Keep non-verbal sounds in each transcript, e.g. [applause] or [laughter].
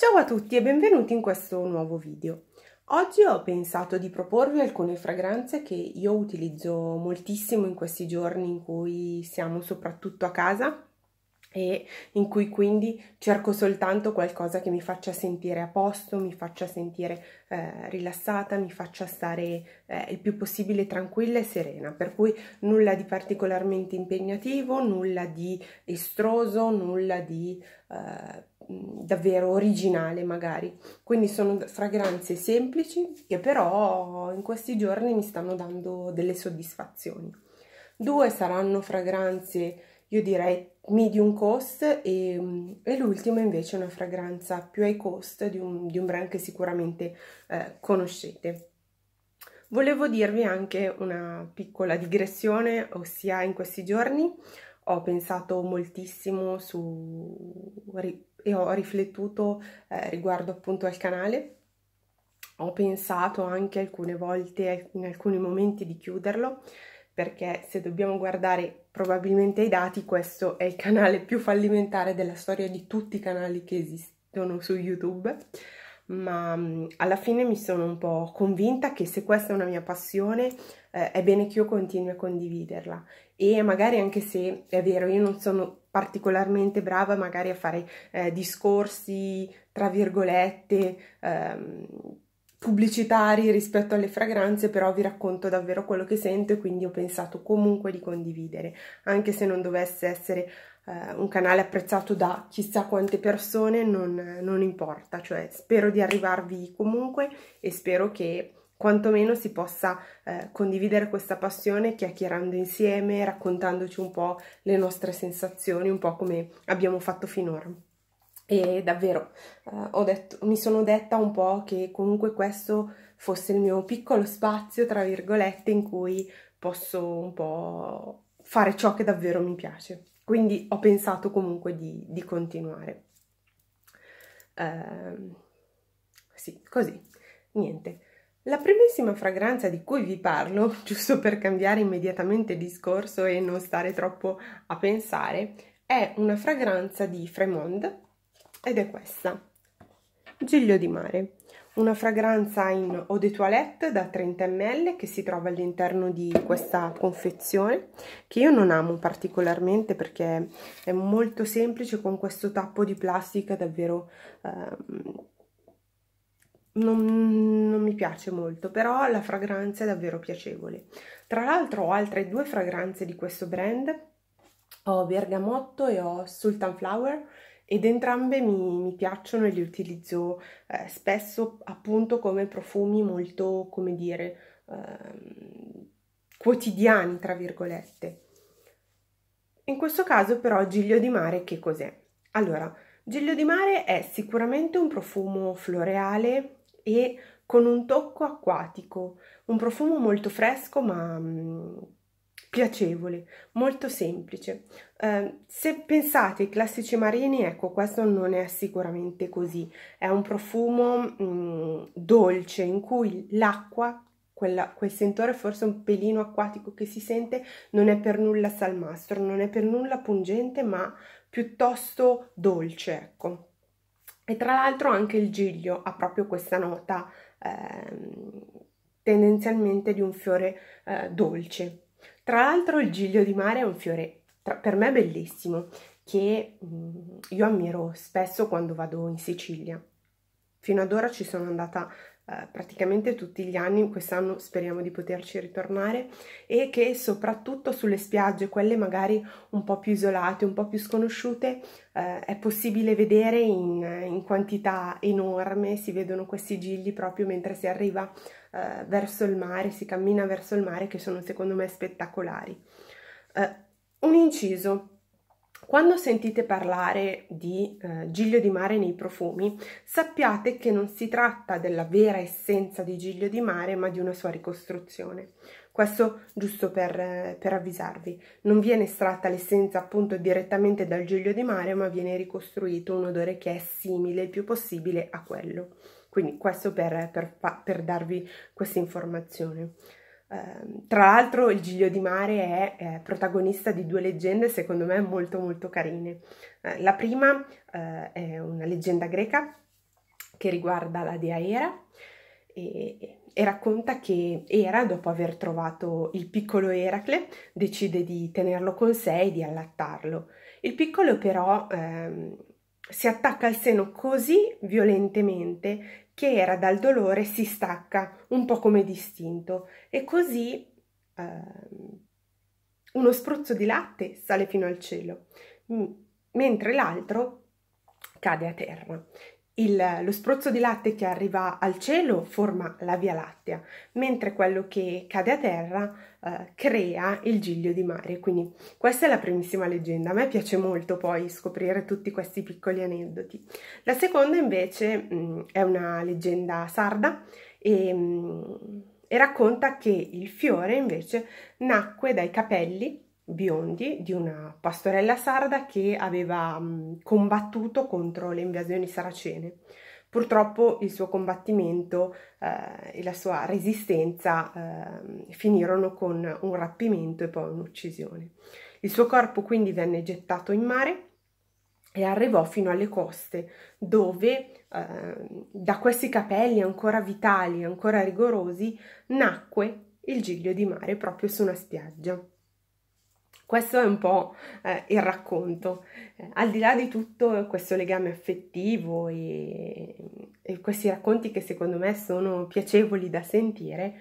Ciao a tutti e benvenuti in questo nuovo video. Oggi ho pensato di proporvi alcune fragranze che io utilizzo moltissimo in questi giorni in cui siamo soprattutto a casa e in cui quindi cerco soltanto qualcosa che mi faccia sentire a posto, mi faccia sentire eh, rilassata, mi faccia stare eh, il più possibile tranquilla e serena, per cui nulla di particolarmente impegnativo, nulla di estroso, nulla di... Eh, davvero originale magari. Quindi sono fragranze semplici che però in questi giorni mi stanno dando delle soddisfazioni. Due saranno fragranze, io direi medium cost e, e l'ultima invece è una fragranza più high cost di un, di un brand che sicuramente eh, conoscete. Volevo dirvi anche una piccola digressione, ossia in questi giorni ho pensato moltissimo su e ho riflettuto eh, riguardo appunto al canale. Ho pensato anche alcune volte, in alcuni momenti, di chiuderlo, perché se dobbiamo guardare probabilmente ai dati, questo è il canale più fallimentare della storia di tutti i canali che esistono su YouTube. Ma mm, alla fine mi sono un po' convinta che se questa è una mia passione, eh, è bene che io continui a condividerla. E magari anche se è vero, io non sono particolarmente brava magari a fare eh, discorsi, tra virgolette, ehm, pubblicitari rispetto alle fragranze, però vi racconto davvero quello che sento e quindi ho pensato comunque di condividere, anche se non dovesse essere eh, un canale apprezzato da chissà quante persone, non, non importa, cioè spero di arrivarvi comunque e spero che quantomeno si possa eh, condividere questa passione chiacchierando insieme, raccontandoci un po' le nostre sensazioni, un po' come abbiamo fatto finora. E davvero eh, detto, mi sono detta un po' che comunque questo fosse il mio piccolo spazio, tra virgolette, in cui posso un po' fare ciò che davvero mi piace. Quindi ho pensato comunque di, di continuare. Eh, sì, così, niente. La primissima fragranza di cui vi parlo, [laughs] giusto per cambiare immediatamente discorso e non stare troppo a pensare, è una fragranza di Fremond ed è questa, Giglio di mare. Una fragranza in eau de toilette da 30 ml che si trova all'interno di questa confezione che io non amo particolarmente perché è molto semplice con questo tappo di plastica davvero eh, non, non mi piace molto, però la fragranza è davvero piacevole. Tra l'altro ho altre due fragranze di questo brand, ho Bergamotto e ho Sultan Flower, ed entrambe mi, mi, piacciono e li utilizzo eh, spesso appunto come profumi molto, come dire, eh, quotidiani, tra virgolette. In questo caso però Giglio di Mare che cos'è? Allora, Giglio di Mare è sicuramente un profumo floreale e con un tocco acquatico, un profumo molto fresco ma mm, piacevole, molto semplice. Eh, se pensate ai classici marini, ecco, questo non è sicuramente così. È un profumo mh, mm, dolce in cui l'acqua, quella, quel sentore forse un pelino acquatico che si sente, non è per nulla salmastro, non è per nulla pungente, ma piuttosto dolce, ecco. E tra l'altro anche il giglio ha proprio questa nota eh, tendenzialmente di un fiore eh, dolce. Tra l'altro il giglio di mare è un fiore tra, per me bellissimo che mh, mm, io ammiro spesso quando vado in Sicilia. Fino ad ora ci sono andata eh, praticamente tutti gli anni, quest'anno speriamo di poterci ritornare e che soprattutto sulle spiagge, quelle magari un po' più isolate, un po' più sconosciute, eh, è possibile vedere in, in, quantità enorme, si vedono questi gigli proprio mentre si arriva eh, verso il mare, si cammina verso il mare che sono secondo me spettacolari. Eh, un inciso, quando sentite parlare di eh, giglio di mare nei profumi, sappiate che non si tratta della vera essenza di giglio di mare, ma di una sua ricostruzione. Questo giusto per, eh, per, avvisarvi, non viene estratta l'essenza appunto direttamente dal giglio di mare, ma viene ricostruito un odore che è simile il più possibile a quello. Quindi questo per, per, per darvi questa informazione. Ehm, tra l'altro il Giglio di Mare è eh, protagonista di due leggende secondo me molto molto carine. Eh, la prima eh, è una leggenda greca che riguarda la dea Era e, e, racconta che Era, dopo aver trovato il piccolo Eracle, decide di tenerlo con sé e di allattarlo. Il piccolo però ehm, si attacca al seno così violentemente che era dal dolore si stacca un po' come distinto e così eh, uno spruzzo di latte sale fino al cielo, mentre l'altro cade a terra il, lo spruzzo di latte che arriva al cielo forma la Via Lattea, mentre quello che cade a terra eh, crea il giglio di mare. Quindi questa è la primissima leggenda. A me piace molto poi scoprire tutti questi piccoli aneddoti. La seconda invece mh, mm, è una leggenda sarda e, mh, mm, e racconta che il fiore invece nacque dai capelli biondi di una pastorella sarda che aveva combattuto contro le invasioni saracene. Purtroppo il suo combattimento eh, e la sua resistenza eh, finirono con un rapimento e poi un'uccisione. Il suo corpo quindi venne gettato in mare e arrivò fino alle coste dove eh, da questi capelli ancora vitali, ancora rigorosi, nacque il giglio di mare proprio su una spiaggia. Questo è un po' eh, il racconto. Eh, al di là di tutto questo legame affettivo e, e, questi racconti che secondo me sono piacevoli da sentire,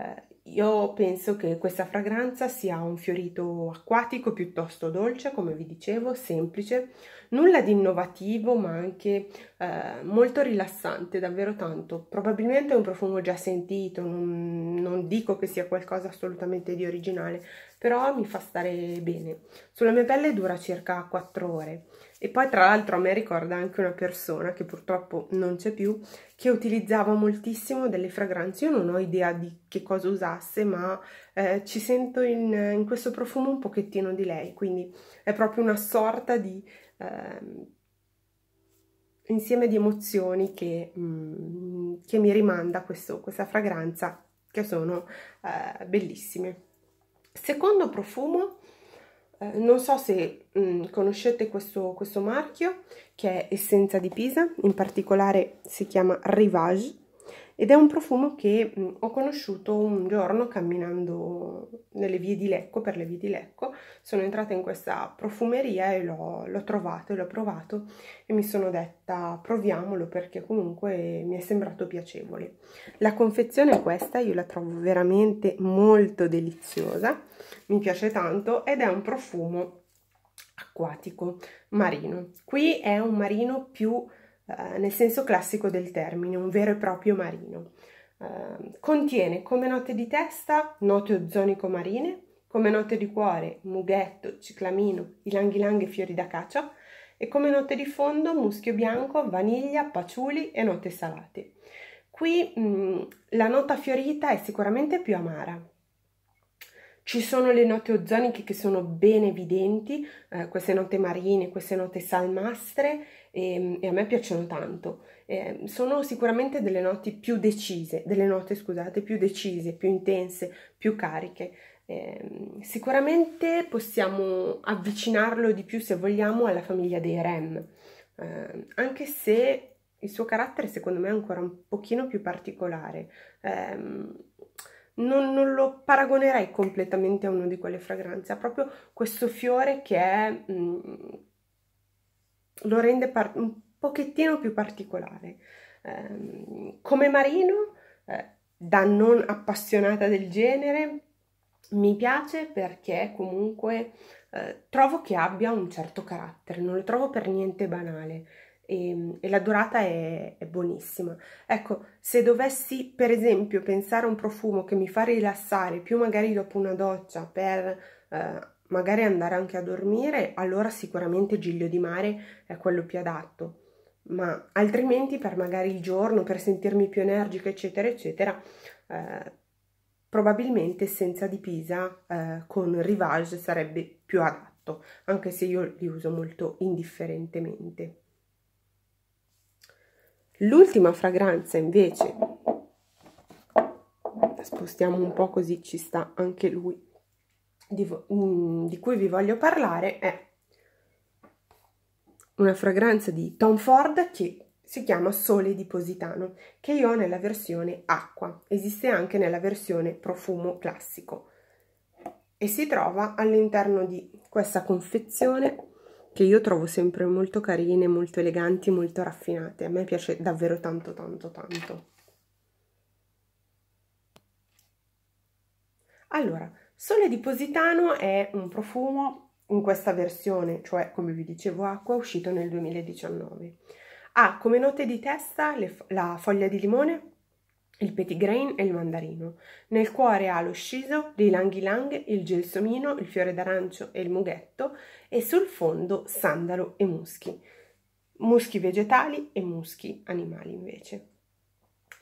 eh, io penso che questa fragranza sia un fiorito acquatico piuttosto dolce, come vi dicevo, semplice, nulla di innovativo ma anche eh, molto rilassante, davvero tanto. Probabilmente è un profumo già sentito, non, non dico che sia qualcosa assolutamente di originale, però mi fa stare bene. Sulla mia pelle dura circa 4 ore e poi tra l'altro a me ricorda anche una persona che purtroppo non c'è più che utilizzava moltissimo delle fragranze, io non ho idea di che cosa usasse ma eh, ci sento in, in, questo profumo un pochettino di lei, quindi è proprio una sorta di eh, insieme di emozioni che, mh, mm, che mi rimanda questo, questa fragranza che sono eh, bellissime. Secondo profumo, eh, non so se mh, mm, conoscete questo, questo marchio che è Essenza di Pisa, in particolare si chiama Rivage ed è un profumo che mh, ho conosciuto un giorno camminando nelle vie di Lecco, per le vie di Lecco, sono entrata in questa profumeria e l'ho, l'ho trovato e l'ho provato e mi sono detta proviamolo perché comunque mi è sembrato piacevole. La confezione è questa, io la trovo veramente molto deliziosa, mi piace tanto ed è un profumo acquatico, marino. Qui è un marino più eh, nel senso classico del termine, un vero e proprio marino. Eh, contiene come note di testa note ozonico marine, come note di cuore mughetto, ciclamino, ilang e fiori d'acacia e come note di fondo muschio bianco, vaniglia, paciuli e note salate. Qui mh, mm, la nota fiorita è sicuramente più amara, ci sono le note ozoniche che sono ben evidenti, eh, queste note marine, queste note salmastre e, ehm, e a me piacciono tanto. Eh, sono sicuramente delle note più decise, delle note scusate, più decise, più intense, più cariche. Eh, sicuramente possiamo avvicinarlo di più se vogliamo alla famiglia dei REM, ehm, anche se il suo carattere secondo me è ancora un pochino più particolare. Eh, non, non, lo paragonerei completamente a una di quelle fragranze, ha proprio questo fiore che è, mh, mm, lo rende un pochettino più particolare. Eh, come marino, eh, da non appassionata del genere, mi piace perché comunque eh, trovo che abbia un certo carattere, non lo trovo per niente banale e, ehm, e la durata è, è, buonissima. Ecco, se dovessi per esempio pensare a un profumo che mi fa rilassare più magari dopo una doccia per eh, magari andare anche a dormire, allora sicuramente Giglio di Mare è quello più adatto. Ma altrimenti per magari il giorno, per sentirmi più energica, eccetera, eccetera, eh, probabilmente senza di Pisa eh, con Rivage sarebbe più adatto, anche se io li uso molto indifferentemente. L'ultima fragranza invece, spostiamo un po' così ci sta anche lui, di, mm, di cui vi voglio parlare è una fragranza di Tom Ford che si chiama Sole di Positano, che io ho nella versione acqua, esiste anche nella versione profumo classico e si trova all'interno di questa confezione che io trovo sempre molto carine, molto eleganti, molto raffinate. A me piace davvero tanto, tanto, tanto. Allora, Sole di Positano è un profumo in questa versione, cioè come vi dicevo acqua, uscito nel 2019. Ha come note di testa le, la foglia di limone, il petit grain e il mandarino. Nel cuore ha lo sciso, i langhi il gelsomino, il fiore d'arancio e il mughetto e sul fondo sandalo e muschi. Muschi vegetali e muschi animali invece.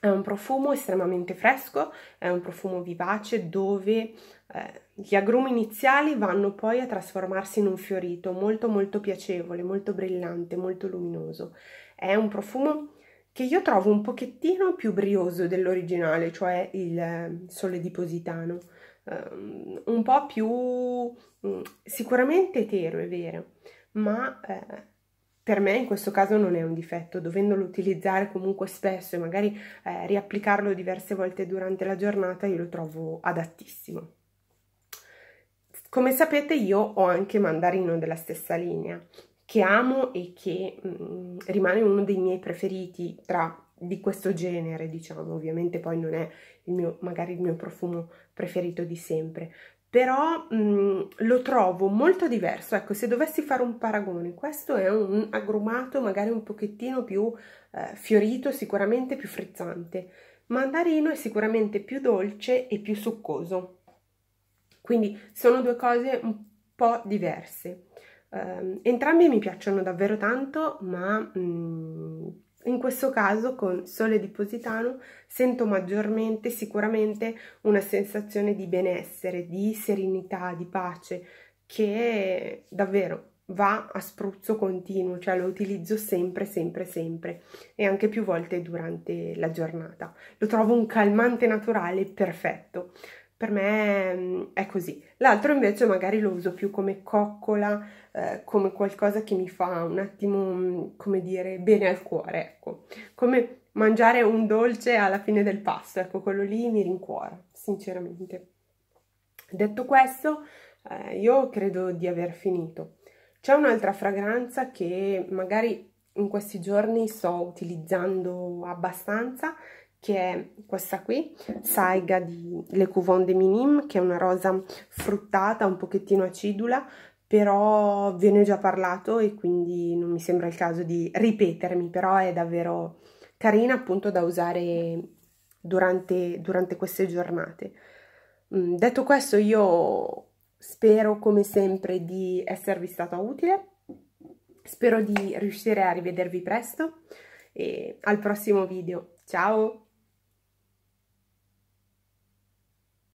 È un profumo estremamente fresco, è un profumo vivace dove eh, gli agrumi iniziali vanno poi a trasformarsi in un fiorito molto molto piacevole, molto brillante, molto luminoso. È un profumo che io trovo un pochettino più brioso dell'originale, cioè il ehm, sole di Positano, um, un po' più mm, sicuramente etero, è vero, ma eh, per me in questo caso non è un difetto, dovendolo utilizzare comunque spesso e magari eh, riapplicarlo diverse volte durante la giornata, io lo trovo adattissimo. Come sapete io ho anche mandarino della stessa linea, che amo e che mh, mm, rimane uno dei miei preferiti tra di questo genere, diciamo, ovviamente poi non è il mio, magari il mio profumo preferito di sempre, però mh, mm, lo trovo molto diverso, ecco, se dovessi fare un paragone, questo è un agrumato magari un pochettino più eh, fiorito, sicuramente più frizzante, mandarino è sicuramente più dolce e più succoso, quindi sono due cose un po' diverse. Um, entrambi mi piacciono davvero tanto, ma mm, in questo caso con Sole di Positano sento maggiormente sicuramente una sensazione di benessere, di serenità, di pace, che davvero va a spruzzo continuo, cioè lo utilizzo sempre, sempre, sempre e anche più volte durante la giornata. Lo trovo un calmante naturale perfetto per me mm, è così. L'altro invece magari lo uso più come coccola, eh, come qualcosa che mi fa un attimo, mm, come dire, bene al cuore, ecco. Come mangiare un dolce alla fine del pasto, ecco, quello lì mi rincuora, sinceramente. Detto questo, eh, io credo di aver finito. C'è un'altra fragranza che magari in questi giorni sto utilizzando abbastanza, che è questa qui, Saiga di Le Couvent de Minim, che è una rosa fruttata, un pochettino acidula, però ve ne ho già parlato e quindi non mi sembra il caso di ripetermi, però è davvero carina appunto da usare durante, durante queste giornate. Mm, detto questo io spero come sempre di esservi stata utile, spero di riuscire a rivedervi presto e al prossimo video. Ciao!